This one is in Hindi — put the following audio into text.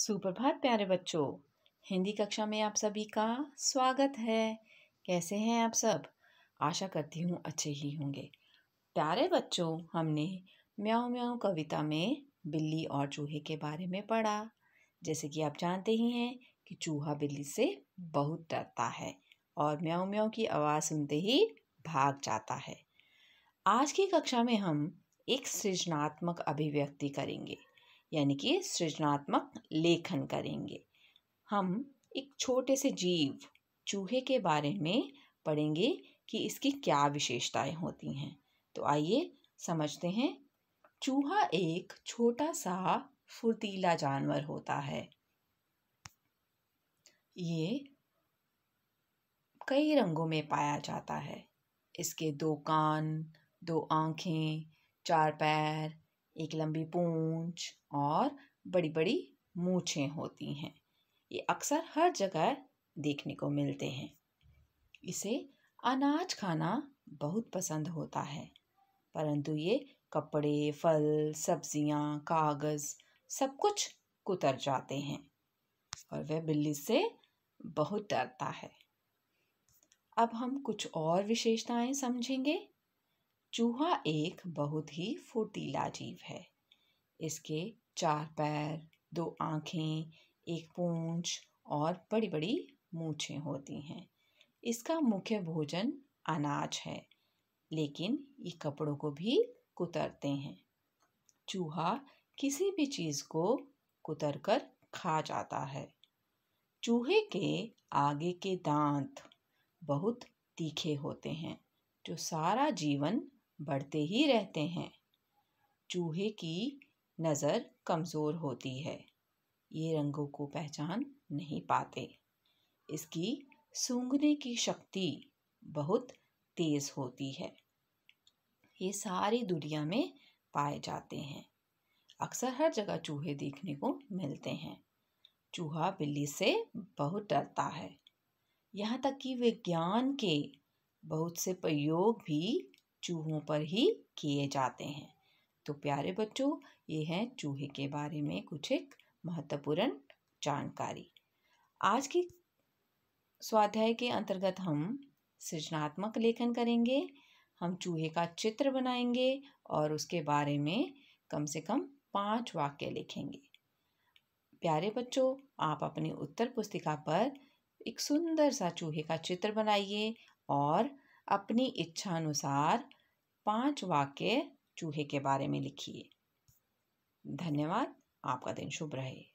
सुप्रभात प्यारे बच्चों हिंदी कक्षा में आप सभी का स्वागत है कैसे हैं आप सब आशा करती हूँ अच्छे ही होंगे प्यारे बच्चों हमने म्याओ म्याओ कविता में बिल्ली और चूहे के बारे में पढ़ा जैसे कि आप जानते ही हैं कि चूहा बिल्ली से बहुत डरता है और म्याओ म्याओ की आवाज़ सुनते ही भाग जाता है आज की कक्षा में हम एक सृजनात्मक अभिव्यक्ति करेंगे यानी कि सृजनात्मक लेखन करेंगे हम एक छोटे से जीव चूहे के बारे में पढ़ेंगे कि इसकी क्या विशेषताएं होती हैं तो आइए समझते हैं चूहा एक छोटा सा फुर्तीला जानवर होता है ये कई रंगों में पाया जाता है इसके दो कान दो आँखें चार पैर एक लंबी पूंछ और बड़ी बड़ी मूछें होती हैं ये अक्सर हर जगह देखने को मिलते हैं इसे अनाज खाना बहुत पसंद होता है परंतु ये कपड़े फल सब्जियां, कागज़ सब कुछ कुतर जाते हैं और वह बिल्ली से बहुत डरता है अब हम कुछ और विशेषताएं समझेंगे चूहा एक बहुत ही फुर्तीला जीव है इसके चार पैर दो आँखें एक पूंछ और बड़ी बड़ी मूछें होती हैं इसका मुख्य भोजन अनाज है लेकिन ये कपड़ों को भी कुतरते हैं चूहा किसी भी चीज़ को कुतर कर खा जाता है चूहे के आगे के दांत बहुत तीखे होते हैं जो सारा जीवन बढ़ते ही रहते हैं चूहे की नज़र कमज़ोर होती है ये रंगों को पहचान नहीं पाते इसकी सूंघने की शक्ति बहुत तेज़ होती है ये सारी दुनिया में पाए जाते हैं अक्सर हर जगह चूहे देखने को मिलते हैं चूहा बिल्ली से बहुत डरता है यहाँ तक कि विज्ञान के बहुत से प्रयोग भी चूहों पर ही किए जाते हैं तो प्यारे बच्चों ये हैं चूहे के बारे में कुछ एक महत्वपूर्ण जानकारी आज की स्वाध्याय के अंतर्गत हम सृजनात्मक लेखन करेंगे हम चूहे का चित्र बनाएंगे और उसके बारे में कम से कम पांच वाक्य लिखेंगे प्यारे बच्चों आप अपनी उत्तर पुस्तिका पर एक सुंदर सा चूहे का चित्र बनाइए और अपनी इच्छानुसार पांच वाक्य चूहे के बारे में लिखिए धन्यवाद आपका दिन शुभ रहे